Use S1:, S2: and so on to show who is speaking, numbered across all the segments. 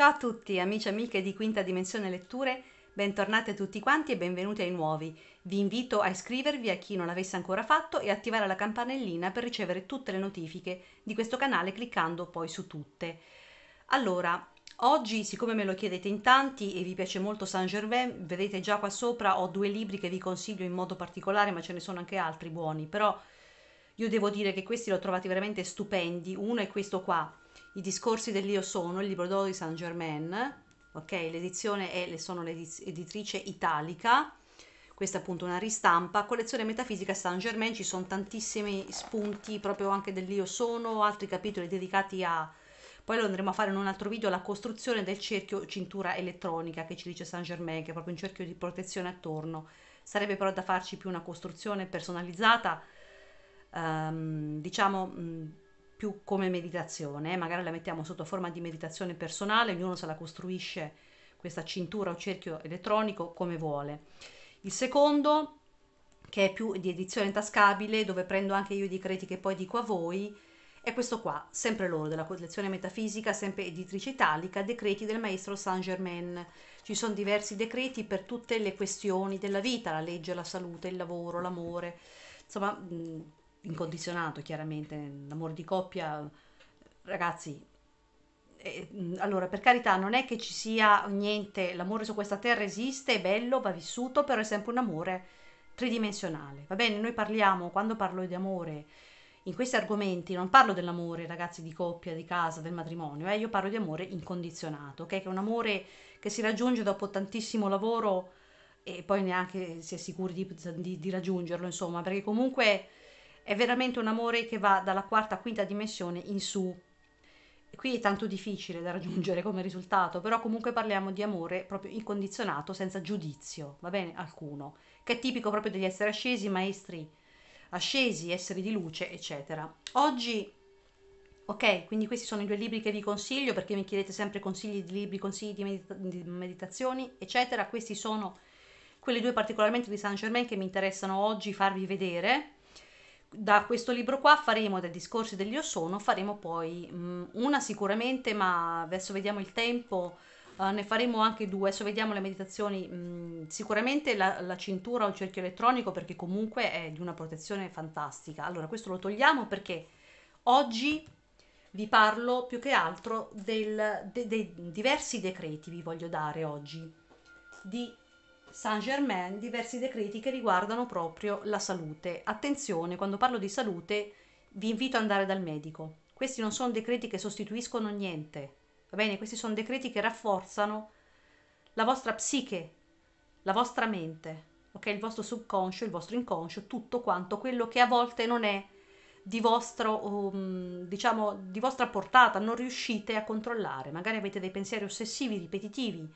S1: Ciao a tutti amici e amiche di Quinta Dimensione Letture, bentornate tutti quanti e benvenuti ai nuovi. Vi invito a iscrivervi a chi non l'avesse ancora fatto e attivare la campanellina per ricevere tutte le notifiche di questo canale cliccando poi su tutte. Allora, oggi siccome me lo chiedete in tanti e vi piace molto Saint Gervais, vedete già qua sopra ho due libri che vi consiglio in modo particolare, ma ce ne sono anche altri buoni, però io devo dire che questi li ho trovati veramente stupendi. Uno è questo qua, i discorsi dell'Io sono, il libro d'oro di Saint Germain, ok? L'edizione è, sono l'editrice italica, questa è appunto una ristampa, collezione metafisica Saint Germain, ci sono tantissimi spunti proprio anche dell'Io sono, altri capitoli dedicati a, poi lo andremo a fare in un altro video, la costruzione del cerchio cintura elettronica che ci dice Saint Germain, che è proprio un cerchio di protezione attorno, sarebbe però da farci più una costruzione personalizzata, um, diciamo più come meditazione, eh, magari la mettiamo sotto forma di meditazione personale, ognuno se la costruisce questa cintura o cerchio elettronico come vuole. Il secondo che è più di edizione tascabile, dove prendo anche io i decreti che poi dico a voi, è questo qua, sempre loro, della collezione metafisica, sempre editrice italica, decreti del maestro Saint Germain. Ci sono diversi decreti per tutte le questioni della vita, la legge, la salute, il lavoro, l'amore, insomma incondizionato chiaramente, l'amore di coppia, ragazzi, eh, allora per carità non è che ci sia niente, l'amore su questa terra esiste, è bello, va vissuto, però è sempre un amore tridimensionale, va bene? Noi parliamo, quando parlo di amore, in questi argomenti non parlo dell'amore, ragazzi, di coppia, di casa, del matrimonio, eh, io parlo di amore incondizionato, ok? Che è un amore che si raggiunge dopo tantissimo lavoro e poi neanche si è sicuri di, di, di raggiungerlo, insomma, perché comunque è veramente un amore che va dalla quarta, quinta dimensione in su. Qui è tanto difficile da raggiungere come risultato, però comunque parliamo di amore proprio incondizionato, senza giudizio, va bene? Alcuno, che è tipico proprio degli esseri ascesi, maestri ascesi, esseri di luce, eccetera. Oggi, ok, quindi questi sono i due libri che vi consiglio perché mi chiedete sempre consigli di libri, consigli di, medita- di meditazioni, eccetera. Questi sono quelli due particolarmente di Saint Germain che mi interessano oggi farvi vedere da questo libro qua faremo del discorso degli io sono, faremo poi mh, mm, una sicuramente, ma adesso vediamo il tempo, uh, ne faremo anche due, adesso vediamo le meditazioni, mh, mm, sicuramente la, la, cintura o il cerchio elettronico perché comunque è di una protezione fantastica. Allora questo lo togliamo perché oggi vi parlo più che altro del, dei de diversi decreti vi voglio dare oggi di Saint-Germain diversi decreti che riguardano proprio la salute. Attenzione, quando parlo di salute vi invito ad andare dal medico. Questi non sono decreti che sostituiscono niente, va bene? Questi sono decreti che rafforzano la vostra psiche, la vostra mente, ok? Il vostro subconscio, il vostro inconscio, tutto quanto quello che a volte non è di, vostro, um, diciamo, di vostra portata, non riuscite a controllare. Magari avete dei pensieri ossessivi, ripetitivi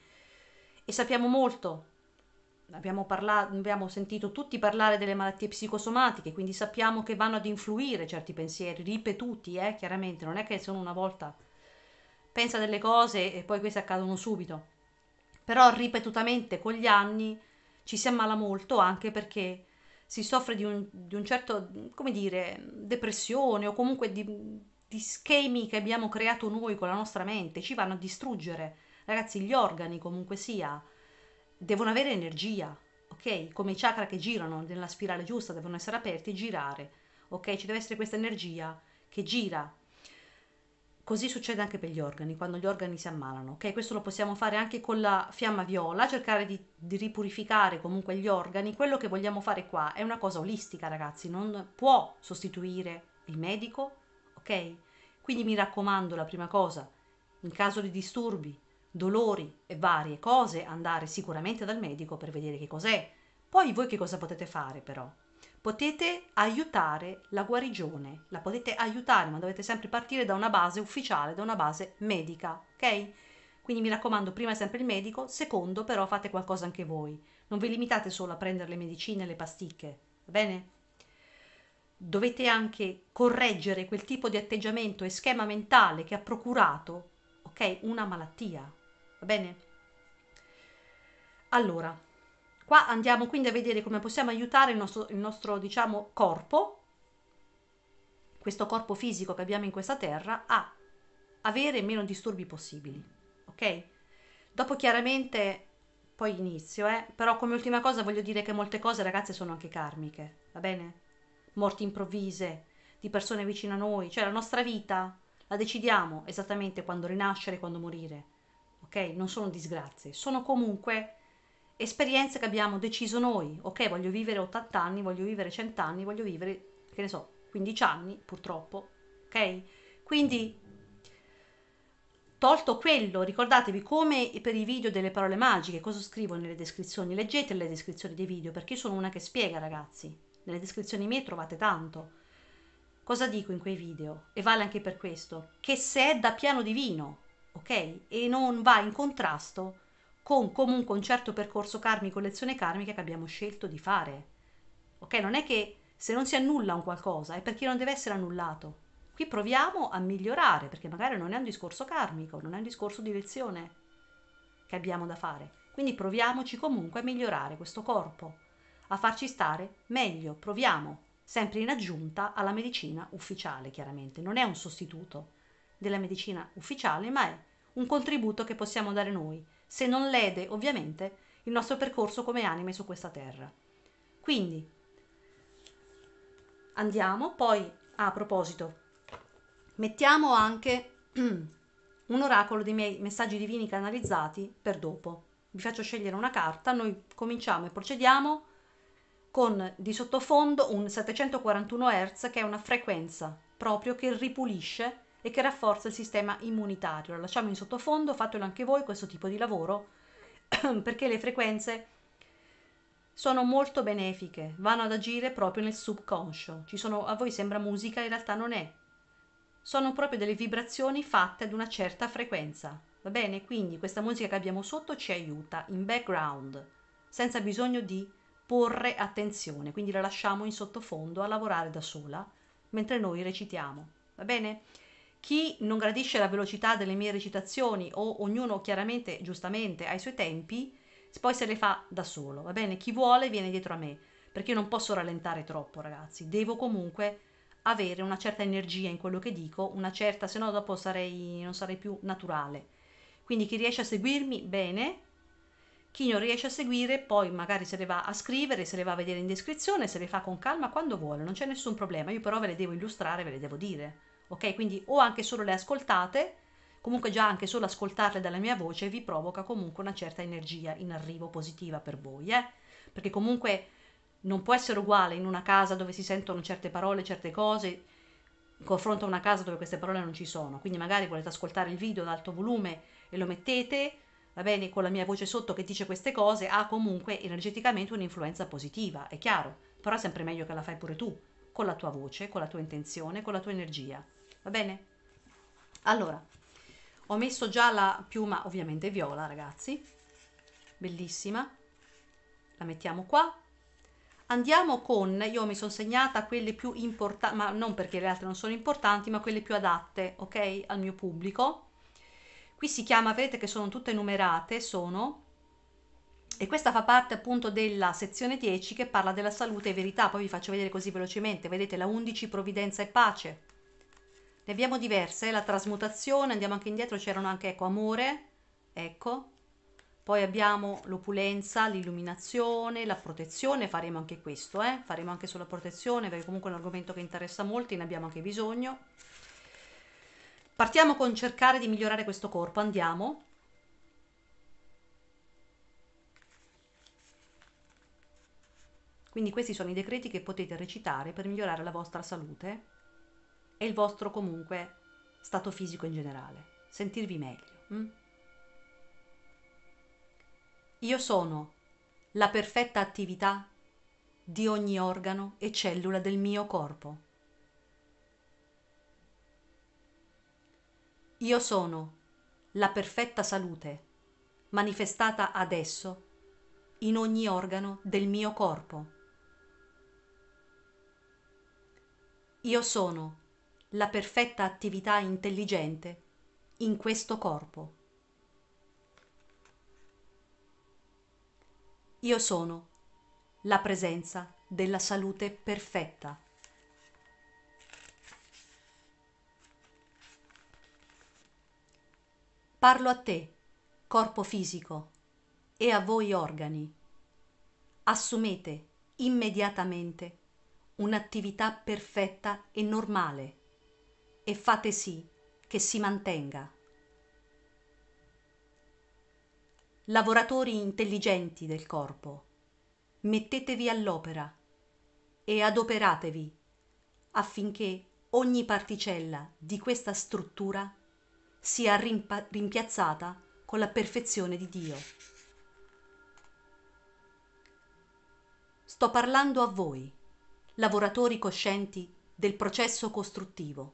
S1: e sappiamo molto abbiamo, parlato, abbiamo sentito tutti parlare delle malattie psicosomatiche, quindi sappiamo che vanno ad influire certi pensieri, ripetuti, eh, chiaramente, non è che sono una volta pensa delle cose e poi queste accadono subito, però ripetutamente con gli anni ci si ammala molto anche perché si soffre di un, di un certo, come dire, depressione o comunque di, di schemi che abbiamo creato noi con la nostra mente, ci vanno a distruggere, ragazzi, gli organi comunque sia, devono avere energia, ok? Come i chakra che girano nella spirale giusta, devono essere aperti e girare, ok? Ci deve essere questa energia che gira. Così succede anche per gli organi, quando gli organi si ammalano, ok? Questo lo possiamo fare anche con la fiamma viola, cercare di, di ripurificare comunque gli organi. Quello che vogliamo fare qua è una cosa olistica, ragazzi, non può sostituire il medico, ok? Quindi mi raccomando, la prima cosa, in caso di disturbi, dolori e varie cose, andare sicuramente dal medico per vedere che cos'è. Poi voi che cosa potete fare però? Potete aiutare la guarigione, la potete aiutare, ma dovete sempre partire da una base ufficiale, da una base medica, ok? Quindi mi raccomando, prima sempre il medico, secondo però fate qualcosa anche voi. Non vi limitate solo a prendere le medicine e le pasticche, va bene? Dovete anche correggere quel tipo di atteggiamento e schema mentale che ha procurato, ok, una malattia, va bene? Allora, qua andiamo quindi a vedere come possiamo aiutare il nostro, il nostro diciamo, corpo, questo corpo fisico che abbiamo in questa terra, a avere meno disturbi possibili, ok? Dopo chiaramente poi inizio, eh? però come ultima cosa voglio dire che molte cose ragazze sono anche karmiche, va bene? Morti improvvise di persone vicino a noi, cioè la nostra vita la decidiamo esattamente quando rinascere e quando morire ok? Non sono disgrazie, sono comunque esperienze che abbiamo deciso noi, ok? Voglio vivere 80 anni, voglio vivere 100 anni, voglio vivere, che ne so, 15 anni, purtroppo, ok? Quindi tolto quello, ricordatevi come per i video delle parole magiche, cosa scrivo nelle descrizioni, leggete le descrizioni dei video perché io sono una che spiega ragazzi, nelle descrizioni mie trovate tanto. Cosa dico in quei video? E vale anche per questo, che se è da piano divino, ok? E non va in contrasto con comunque un certo percorso karmico, lezione karmica che abbiamo scelto di fare. Ok? Non è che se non si annulla un qualcosa è perché non deve essere annullato. Qui proviamo a migliorare, perché magari non è un discorso karmico, non è un discorso di lezione che abbiamo da fare. Quindi proviamoci comunque a migliorare questo corpo, a farci stare meglio, proviamo, sempre in aggiunta alla medicina ufficiale, chiaramente, non è un sostituto della medicina ufficiale, ma è un contributo che possiamo dare noi, se non lede ovviamente il nostro percorso come anime su questa terra. Quindi andiamo, poi a proposito, mettiamo anche un oracolo dei miei messaggi divini canalizzati per dopo. Vi faccio scegliere una carta, noi cominciamo e procediamo con di sottofondo un 741 Hz che è una frequenza proprio che ripulisce e che rafforza il sistema immunitario. Lo lasciamo in sottofondo, fatelo anche voi questo tipo di lavoro perché le frequenze sono molto benefiche, vanno ad agire proprio nel subconscio. Sono, a voi sembra musica, in realtà non è. Sono proprio delle vibrazioni fatte ad una certa frequenza. Va bene? Quindi questa musica che abbiamo sotto ci aiuta in background, senza bisogno di porre attenzione, quindi la lasciamo in sottofondo a lavorare da sola mentre noi recitiamo. Va bene? chi non gradisce la velocità delle mie recitazioni o ognuno chiaramente, giustamente, ha i suoi tempi, poi se le fa da solo, va bene? Chi vuole viene dietro a me, perché io non posso rallentare troppo, ragazzi. Devo comunque avere una certa energia in quello che dico, una certa, se no dopo sarei, non sarei più naturale. Quindi chi riesce a seguirmi, bene. Chi non riesce a seguire, poi magari se le va a scrivere, se le va a vedere in descrizione, se le fa con calma, quando vuole, non c'è nessun problema. Io però ve le devo illustrare, ve le devo dire ok? Quindi o anche solo le ascoltate, comunque già anche solo ascoltarle dalla mia voce vi provoca comunque una certa energia in arrivo positiva per voi, eh? Perché comunque non può essere uguale in una casa dove si sentono certe parole, certe cose, in confronto a una casa dove queste parole non ci sono. Quindi magari volete ascoltare il video ad alto volume e lo mettete, va bene, con la mia voce sotto che dice queste cose, ha comunque energeticamente un'influenza positiva, è chiaro, però è sempre meglio che la fai pure tu, con la tua voce, con la tua intenzione, con la tua energia. Va bene? Allora, ho messo già la piuma ovviamente viola, ragazzi. Bellissima. La mettiamo qua. Andiamo con, io mi sono segnata quelle più importanti, ma non perché le altre non sono importanti, ma quelle più adatte, ok, al mio pubblico. Qui si chiama, vedete che sono tutte numerate, sono e questa fa parte appunto della sezione 10 che parla della salute e verità, poi vi faccio vedere così velocemente, vedete la 11 provvidenza e pace. Ne abbiamo diverse, eh, la trasmutazione, andiamo anche indietro, c'erano anche ecco amore, ecco. Poi abbiamo l'opulenza, l'illuminazione, la protezione, faremo anche questo, eh? faremo anche sulla protezione perché comunque è un argomento che interessa molti, ne abbiamo anche bisogno. Partiamo con cercare di migliorare questo corpo, andiamo. Quindi questi sono i decreti che potete recitare per migliorare la vostra salute e il vostro comunque stato fisico in generale, sentirvi meglio. Hm? Io sono la perfetta attività di ogni organo e cellula del mio corpo. Io sono la perfetta salute manifestata adesso in ogni organo del mio corpo. Io sono la perfetta attività intelligente in questo corpo. Io sono la presenza della salute perfetta. Parlo a te, corpo fisico, e a voi organi. Assumete immediatamente un'attività perfetta e normale e fate sì che si mantenga. Lavoratori intelligenti del corpo, mettetevi all'opera e adoperatevi affinché ogni particella di questa struttura sia rimpa- rimpiazzata con la perfezione di Dio. Sto parlando a voi lavoratori coscienti del processo costruttivo.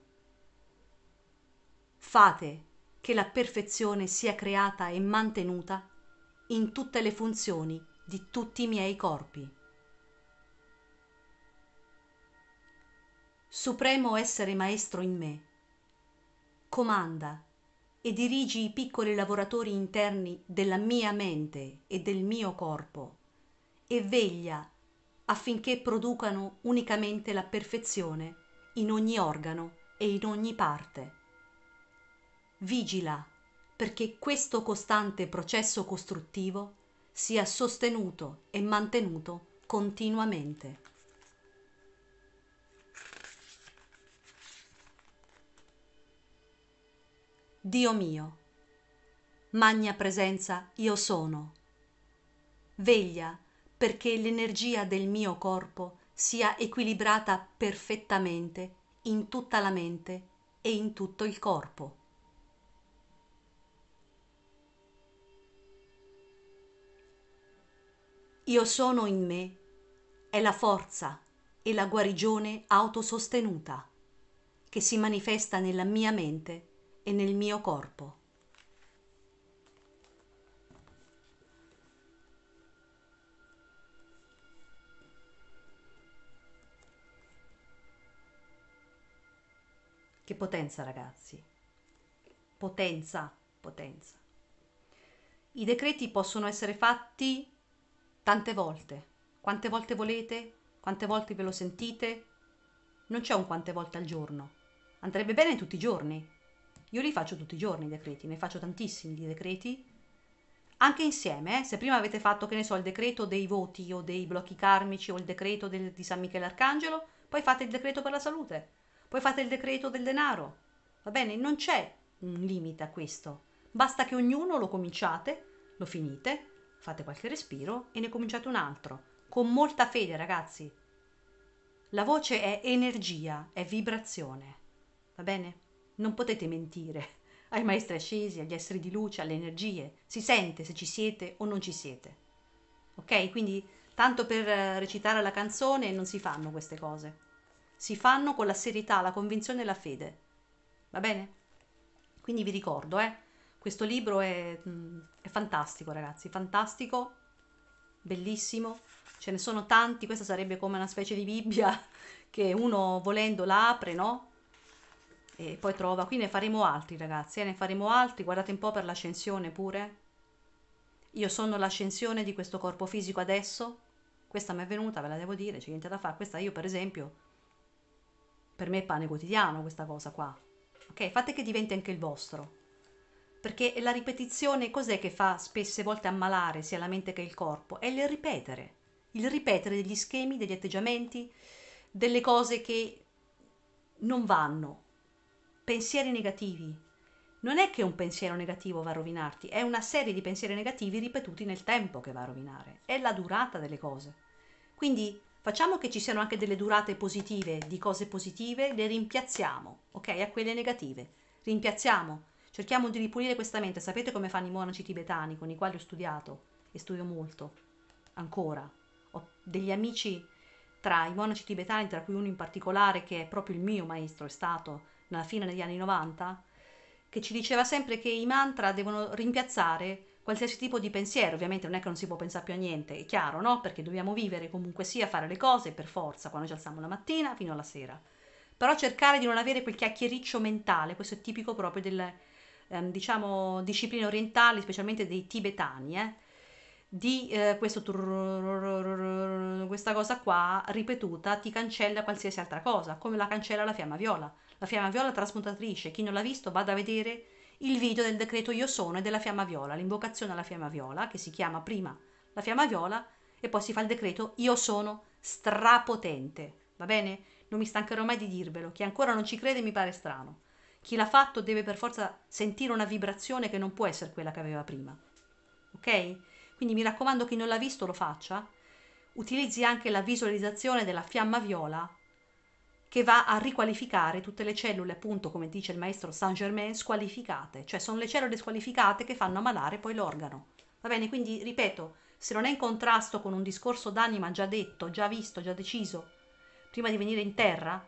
S1: Fate che la perfezione sia creata e mantenuta in tutte le funzioni di tutti i miei corpi. Supremo essere maestro in me, comanda e dirigi i piccoli lavoratori interni della mia mente e del mio corpo e veglia affinché producano unicamente la perfezione in ogni organo e in ogni parte. Vigila perché questo costante processo costruttivo sia sostenuto e mantenuto continuamente. Dio mio, magna presenza io sono. Veglia perché l'energia del mio corpo sia equilibrata perfettamente in tutta la mente e in tutto il corpo. Io sono in me è la forza e la guarigione autosostenuta che si manifesta nella mia mente e nel mio corpo. Che potenza ragazzi. Potenza, potenza. I decreti possono essere fatti tante volte, quante volte volete, quante volte ve lo sentite. Non c'è un quante volte al giorno. Andrebbe bene tutti i giorni. Io li faccio tutti i giorni i decreti, ne faccio tantissimi di decreti. Anche insieme, eh? se prima avete fatto, che ne so, il decreto dei voti o dei blocchi karmici o il decreto del, di San Michele Arcangelo, poi fate il decreto per la salute poi fate il decreto del denaro. Va bene, non c'è un limite a questo. Basta che ognuno lo cominciate, lo finite, fate qualche respiro e ne cominciate un altro. Con molta fede, ragazzi. La voce è energia, è vibrazione. Va bene? Non potete mentire ai maestri ascesi, agli esseri di luce, alle energie. Si sente se ci siete o non ci siete. Ok? Quindi tanto per eh, recitare la canzone non si fanno queste cose si fanno con la serietà, la convinzione e la fede. Va bene? Quindi vi ricordo, eh, questo libro è, mm, è fantastico ragazzi, fantastico, bellissimo, ce ne sono tanti, questa sarebbe come una specie di Bibbia che uno volendo la apre, no? E poi trova, qui ne faremo altri ragazzi, eh? ne faremo altri, guardate un po' per l'ascensione pure. Io sono l'ascensione di questo corpo fisico adesso, questa mi è venuta, ve la devo dire, c'è niente da fare, questa io per esempio per me è pane quotidiano questa cosa qua. Ok? Fate che diventi anche il vostro. Perché la ripetizione cos'è che fa spesse volte ammalare sia la mente che il corpo? È il ripetere. Il ripetere degli schemi, degli atteggiamenti, delle cose che non vanno. Pensieri negativi. Non è che un pensiero negativo va a rovinarti, è una serie di pensieri negativi ripetuti nel tempo che va a rovinare. È la durata delle cose. Quindi Facciamo che ci siano anche delle durate positive, di cose positive, le rimpiazziamo, ok? A quelle negative. Rimpiazziamo. Cerchiamo di ripulire questa mente. Sapete come fanno i monaci tibetani con i quali ho studiato e studio molto, ancora. Ho degli amici tra i monaci tibetani, tra cui uno in particolare che è proprio il mio maestro, è stato nella fine degli anni 90, che ci diceva sempre che i mantra devono rimpiazzare qualsiasi tipo di pensiero, ovviamente non è che non si può pensare più a niente, è chiaro, no? Perché dobbiamo vivere comunque sia, fare le cose per forza, quando ci alziamo la mattina fino alla sera. Però cercare di non avere quel chiacchiericcio mentale, questo è tipico proprio delle, ehm, diciamo, discipline orientali, specialmente dei tibetani, eh? di eh, questo questa cosa qua ripetuta ti cancella qualsiasi altra cosa, come la cancella la fiamma viola. La fiamma viola trasmutatrice, chi non l'ha visto vada a vedere il video del decreto Io sono e della fiamma viola, l'invocazione alla fiamma viola, che si chiama prima la fiamma viola e poi si fa il decreto Io sono strapotente, va bene? Non mi stancherò mai di dirvelo, chi ancora non ci crede mi pare strano. Chi l'ha fatto deve per forza sentire una vibrazione che non può essere quella che aveva prima. Ok? Quindi mi raccomando chi non l'ha visto lo faccia. Utilizzi anche la visualizzazione della fiamma viola che va a riqualificare tutte le cellule, appunto, come dice il maestro Saint Germain, squalificate, cioè sono le cellule squalificate che fanno ammalare poi l'organo. Va bene, quindi ripeto, se non è in contrasto con un discorso d'anima già detto, già visto, già deciso, prima di venire in terra,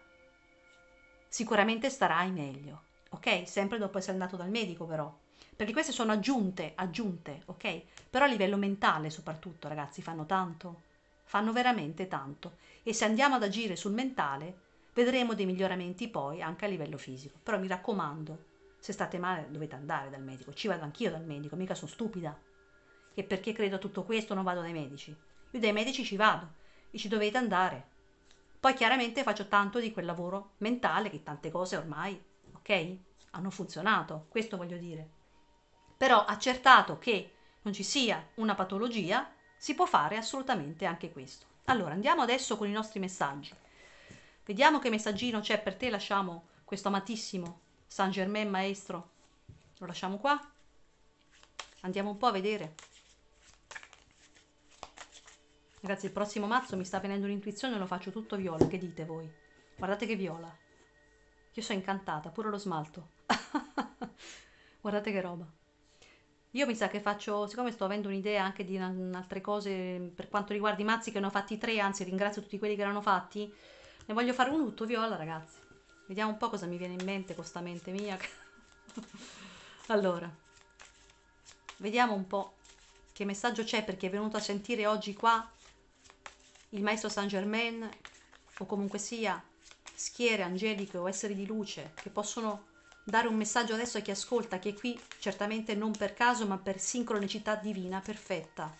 S1: sicuramente starai meglio, ok? Sempre dopo essere andato dal medico però, perché queste sono aggiunte, aggiunte, ok? Però a livello mentale soprattutto, ragazzi, fanno tanto, fanno veramente tanto. E se andiamo ad agire sul mentale, Vedremo dei miglioramenti poi anche a livello fisico, però mi raccomando, se state male dovete andare dal medico, ci vado anch'io dal medico, mica sono stupida. E perché credo a tutto questo non vado dai medici? Io dai medici ci vado e ci dovete andare. Poi chiaramente faccio tanto di quel lavoro mentale che tante cose ormai, ok? Hanno funzionato, questo voglio dire. Però accertato che non ci sia una patologia, si può fare assolutamente anche questo. Allora andiamo adesso con i nostri messaggi. Vediamo che messaggino c'è per te, lasciamo questo amatissimo San Germain maestro. Lo lasciamo qua. Andiamo un po' a vedere. Ragazzi, il prossimo mazzo mi sta venendo un'intuizione, lo faccio tutto viola, che dite voi? Guardate che viola. Io sono incantata, pure lo smalto. Guardate che roba. Io mi sa che faccio, siccome sto avendo un'idea anche di altre cose per quanto riguarda i mazzi che ne ho fatti tre, anzi ringrazio tutti quelli che l'hanno fatti, ne voglio fare un lutto viola, ragazzi. Vediamo un po' cosa mi viene in mente con sta mente mia. allora, vediamo un po' che messaggio c'è per chi è venuto a sentire oggi qua il maestro Saint Germain o comunque sia schiere angeliche o esseri di luce che possono dare un messaggio adesso a chi ascolta che è qui certamente non per caso ma per sincronicità divina perfetta.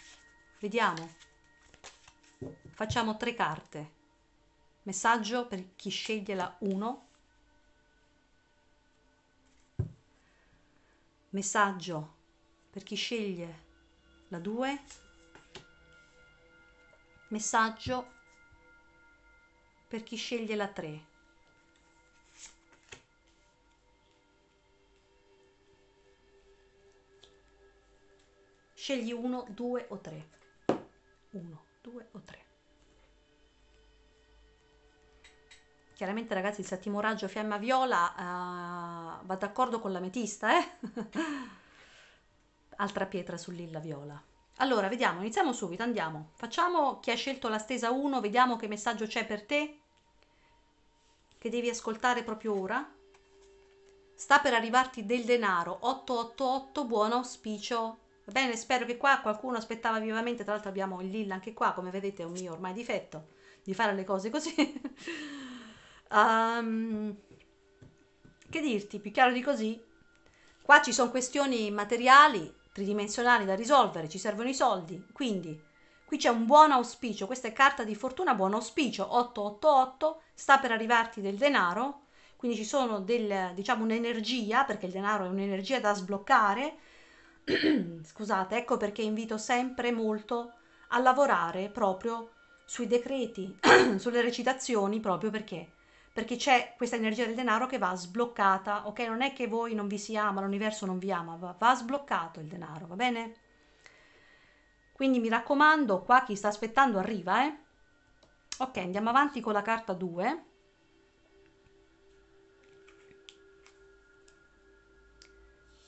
S1: Vediamo. Facciamo tre carte messaggio per chi sceglie la 1 messaggio per chi sceglie la 2 messaggio per chi sceglie la 3 scegli 1 2 o 3 1 2 o 3 chiaramente ragazzi il settimo raggio fiamma viola uh, va d'accordo con l'ametista, eh? Altra pietra sull'illa viola. Allora, vediamo, iniziamo subito, andiamo. Facciamo chi ha scelto la stesa 1, vediamo che messaggio c'è per te, che devi ascoltare proprio ora. Sta per arrivarti del denaro, 888, buon auspicio. Va bene, spero che qua qualcuno aspettava vivamente, tra l'altro abbiamo il Lilla anche qua, come vedete è un mio ormai difetto, di fare le cose così. Um, che dirti, più chiaro di così? Qua ci sono questioni materiali, tridimensionali da risolvere, ci servono i soldi, quindi qui c'è un buon auspicio, questa è carta di fortuna, buon auspicio, 888, sta per arrivarti del denaro, quindi ci sono del, diciamo un'energia, perché il denaro è un'energia da sbloccare, scusate, ecco perché invito sempre molto a lavorare proprio sui decreti, sulle recitazioni, proprio perché perché c'è questa energia del denaro che va sbloccata, ok? Non è che voi non vi si ama, l'universo non vi ama, va, va sbloccato il denaro, va bene? Quindi mi raccomando, qua chi sta aspettando arriva, eh? Ok, andiamo avanti con la carta 2.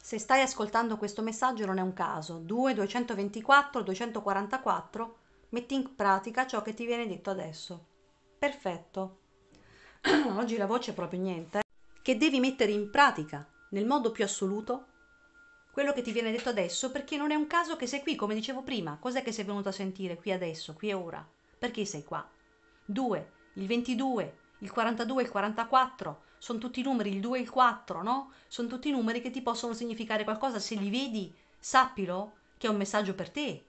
S1: Se stai ascoltando questo messaggio non è un caso. 2, 224, 244, metti in pratica ciò che ti viene detto adesso. Perfetto. oggi la voce è proprio niente, che devi mettere in pratica nel modo più assoluto quello che ti viene detto adesso perché non è un caso che sei qui, come dicevo prima, cos'è che sei venuto a sentire qui adesso, qui e ora? Perché sei qua? 2, il 22, il 42, il 44, sono tutti numeri, il 2 e il 4, no? Sono tutti numeri che ti possono significare qualcosa, se li vedi, sappilo che è un messaggio per te.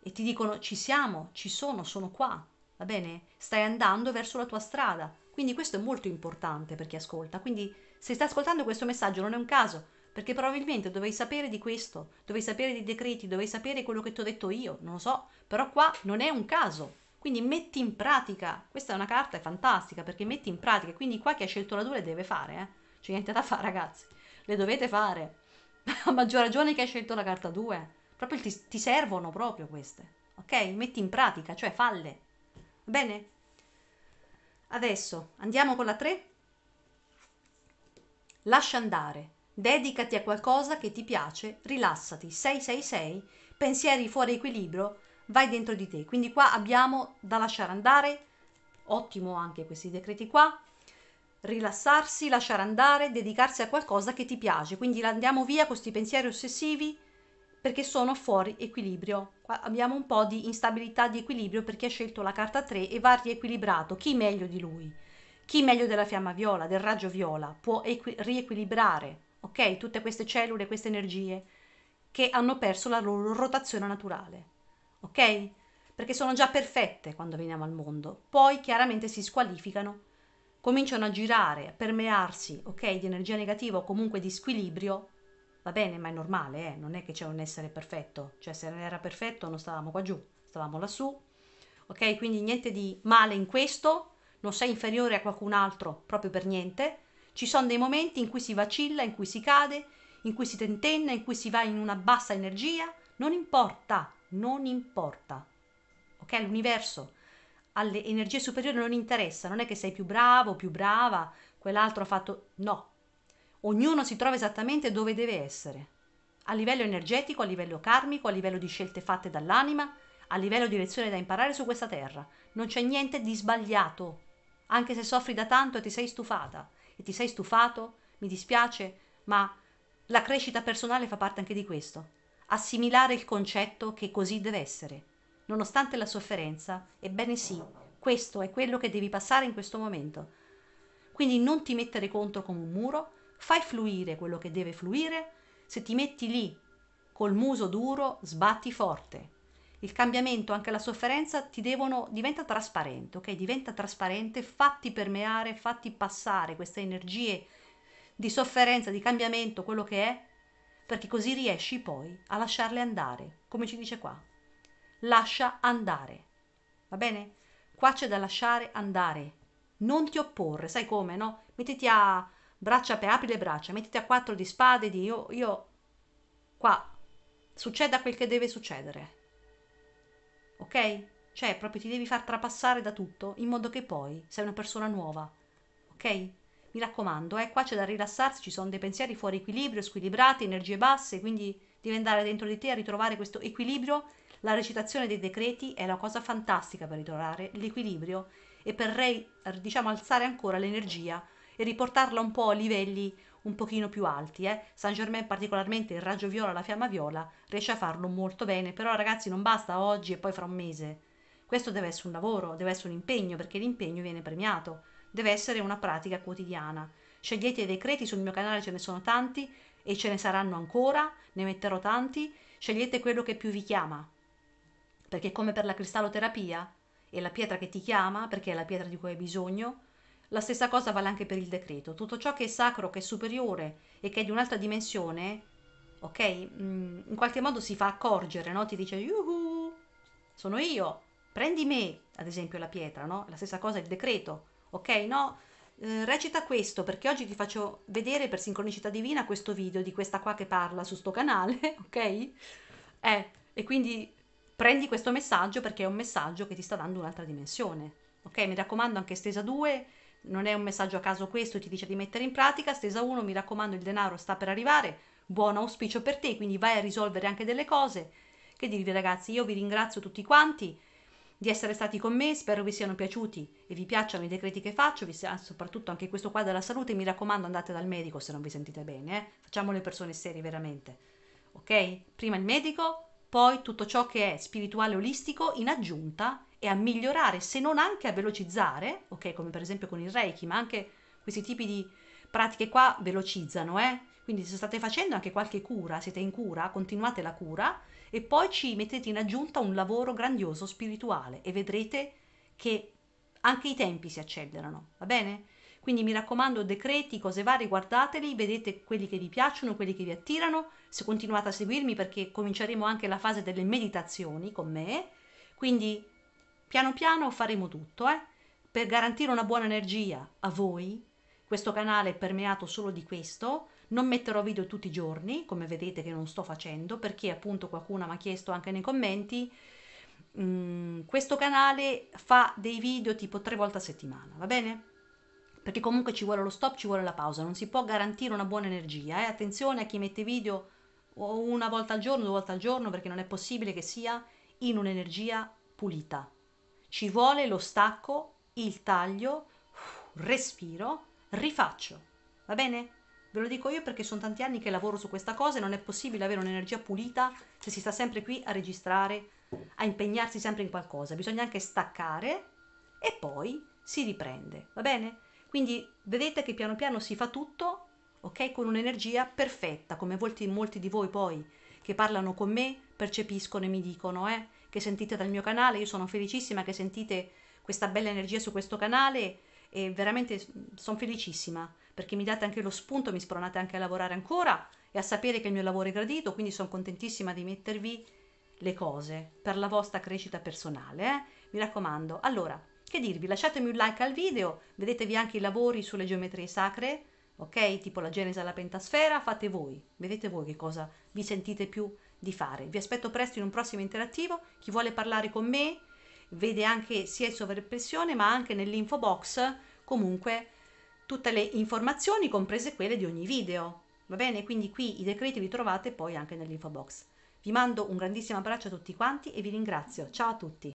S1: E ti dicono ci siamo, ci sono, sono qua, va bene? Stai andando verso la tua strada, quindi questo è molto importante per chi ascolta. Quindi se stai ascoltando questo messaggio non è un caso, perché probabilmente dovevi sapere di questo, dovevi sapere dei decreti, dovevi sapere quello che ti ho detto io, non lo so, però qua non è un caso. Quindi metti in pratica, questa è una carta è fantastica perché metti in pratica, quindi qua chi ha scelto la 2 le deve fare, eh? c'è niente da fare ragazzi, le dovete fare, a maggior ragione che hai scelto la carta 2, proprio ti, ti servono proprio queste, ok? Metti in pratica, cioè falle, bene? Adesso andiamo con la 3. Lascia andare, dedicati a qualcosa che ti piace, rilassati. 666, pensieri fuori equilibrio, vai dentro di te. Quindi qua abbiamo da lasciare andare, ottimo anche questi decreti qua. Rilassarsi, lasciare andare, dedicarsi a qualcosa che ti piace. Quindi andiamo via con questi pensieri ossessivi perché sono fuori equilibrio abbiamo un po' di instabilità di equilibrio perché ha scelto la carta 3 e va riequilibrato. Chi meglio di lui? Chi meglio della fiamma viola, del raggio viola, può riequilibrare, ok? Tutte queste cellule, queste energie che hanno perso la loro rotazione naturale, ok? Perché sono già perfette quando veniamo al mondo, poi chiaramente si squalificano, cominciano a girare, a permearsi, ok, di energia negativa o comunque di squilibrio Va bene, ma è normale, eh? non è che c'è un essere perfetto, cioè se non era perfetto non stavamo qua giù, stavamo lassù. Ok, quindi niente di male in questo, non sei inferiore a qualcun altro proprio per niente. Ci sono dei momenti in cui si vacilla, in cui si cade, in cui si tentenna, in cui si va in una bassa energia, non importa, non importa. Ok, l'universo alle energie superiori non interessa, non è che sei più bravo, più brava, quell'altro ha fatto no, ognuno si trova esattamente dove deve essere, a livello energetico, a livello karmico, a livello di scelte fatte dall'anima, a livello di lezioni da imparare su questa terra. Non c'è niente di sbagliato, anche se soffri da tanto e ti sei stufata. E ti sei stufato, mi dispiace, ma la crescita personale fa parte anche di questo. Assimilare il concetto che così deve essere, nonostante la sofferenza, ebbene sì, questo è quello che devi passare in questo momento. Quindi non ti mettere contro come un muro, fai fluire quello che deve fluire, se ti metti lì col muso duro, sbatti forte. Il cambiamento, anche la sofferenza, ti devono, diventa trasparente, ok? Diventa trasparente, fatti permeare, fatti passare queste energie di sofferenza, di cambiamento, quello che è, perché così riesci poi a lasciarle andare, come ci dice qua. Lascia andare, va bene? Qua c'è da lasciare andare, non ti opporre, sai come, no? Mettiti a braccia per apri le braccia, mettiti a quattro di spade, di io, io, qua, succeda quel che deve succedere. Ok? Cioè, proprio ti devi far trapassare da tutto in modo che poi sei una persona nuova. Ok? Mi raccomando, eh, qua c'è da rilassarsi, ci sono dei pensieri fuori equilibrio, squilibrati, energie basse, quindi devi andare dentro di te a ritrovare questo equilibrio. La recitazione dei decreti è la cosa fantastica per ritrovare l'equilibrio e per re, diciamo, alzare ancora l'energia e riportarla un po' a livelli un pochino più alti. Eh? San Germain particolarmente, il raggio viola, la fiamma viola, riesce a farlo molto bene, però ragazzi non basta oggi e poi fra un mese. Questo deve essere un lavoro, deve essere un impegno, perché l'impegno viene premiato, deve essere una pratica quotidiana. Scegliete i decreti, sul mio canale ce ne sono tanti e ce ne saranno ancora, ne metterò tanti, scegliete quello che più vi chiama, perché come per la cristalloterapia, è la pietra che ti chiama, perché è la pietra di cui hai bisogno, la stessa cosa vale anche per il decreto. Tutto ciò che è sacro, che è superiore e che è di un'altra dimensione, ok? Mm, in qualche modo si fa accorgere, no? Ti dice, yuhu, sono io, prendi me, ad esempio la pietra, no? La stessa cosa il decreto, ok? No, eh, recita questo perché oggi ti faccio vedere per sincronicità divina questo video di questa qua che parla su sto canale, ok? Eh, e quindi prendi questo messaggio perché è un messaggio che ti sta dando un'altra dimensione, ok? Mi raccomando anche stesa 2 non è un messaggio a caso questo, ti dice di mettere in pratica, stesa 1, mi raccomando il denaro sta per arrivare, buon auspicio per te, quindi vai a risolvere anche delle cose. Che dirvi ragazzi, io vi ringrazio tutti quanti di essere stati con me, spero vi siano piaciuti e vi piacciono i decreti che faccio, sia, soprattutto anche questo qua della salute, mi raccomando andate dal medico se non vi sentite bene, eh? facciamo le persone serie veramente, ok? Prima il medico, poi tutto ciò che è spirituale olistico in aggiunta e a migliorare, se non anche a velocizzare, ok, come per esempio con il Reiki, ma anche questi tipi di pratiche qua velocizzano, eh? Quindi se state facendo anche qualche cura, siete in cura, continuate la cura e poi ci mettete in aggiunta un lavoro grandioso spirituale e vedrete che anche i tempi si accelerano, va bene? Quindi mi raccomando, decreti, cose varie, guardateli, vedete quelli che vi piacciono, quelli che vi attirano, se continuate a seguirmi perché cominceremo anche la fase delle meditazioni con me. Quindi Piano piano faremo tutto, eh? Per garantire una buona energia a voi, questo canale è permeato solo di questo, non metterò video tutti i giorni, come vedete che non sto facendo, perché appunto qualcuno mi ha chiesto anche nei commenti, mh, mm, questo canale fa dei video tipo tre volte a settimana, va bene? Perché comunque ci vuole lo stop, ci vuole la pausa, non si può garantire una buona energia, eh? attenzione a chi mette video una volta al giorno, due volte al giorno, perché non è possibile che sia in un'energia pulita, ci vuole lo stacco, il taglio, respiro, rifaccio. Va bene? Ve lo dico io perché sono tanti anni che lavoro su questa cosa e non è possibile avere un'energia pulita se si sta sempre qui a registrare, a impegnarsi sempre in qualcosa. Bisogna anche staccare e poi si riprende. Va bene? Quindi vedete che piano piano si fa tutto, ok? Con un'energia perfetta, come molti, molti di voi poi che parlano con me percepiscono e mi dicono, eh? che sentite dal mio canale, io sono felicissima che sentite questa bella energia su questo canale e veramente sono felicissima perché mi date anche lo spunto, mi spronate anche a lavorare ancora e a sapere che il mio lavoro è gradito, quindi sono contentissima di mettervi le cose per la vostra crescita personale, eh? mi raccomando. Allora, che dirvi? Lasciatemi un like al video, vedetevi anche i lavori sulle geometrie sacre, ok? Tipo la genesi alla pentasfera, fate voi, vedete voi che cosa vi sentite più di fare. Vi aspetto presto in un prossimo interattivo. Chi vuole parlare con me vede anche sia in sovrappressione ma anche nell'info box comunque tutte le informazioni comprese quelle di ogni video. Va bene? Quindi qui i decreti li trovate poi anche nell'info box. Vi mando un grandissimo abbraccio a tutti quanti e vi ringrazio. Ciao a tutti!